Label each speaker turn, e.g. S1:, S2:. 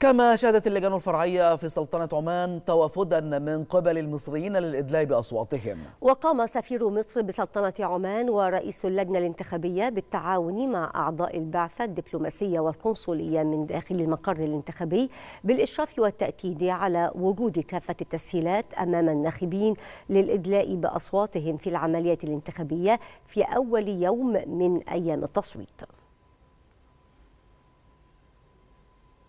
S1: كما شهدت اللجان الفرعية في سلطنة عمان توافدا من قبل المصريين للإدلاء بأصواتهم
S2: وقام سفير مصر بسلطنة عمان ورئيس اللجنة الانتخابية بالتعاون مع أعضاء البعثة الدبلوماسية والقنصلية من داخل المقر الانتخابي بالإشراف والتأكيد على وجود كافة التسهيلات أمام الناخبين للإدلاء بأصواتهم في العملية الانتخابية في أول يوم من أيام التصويت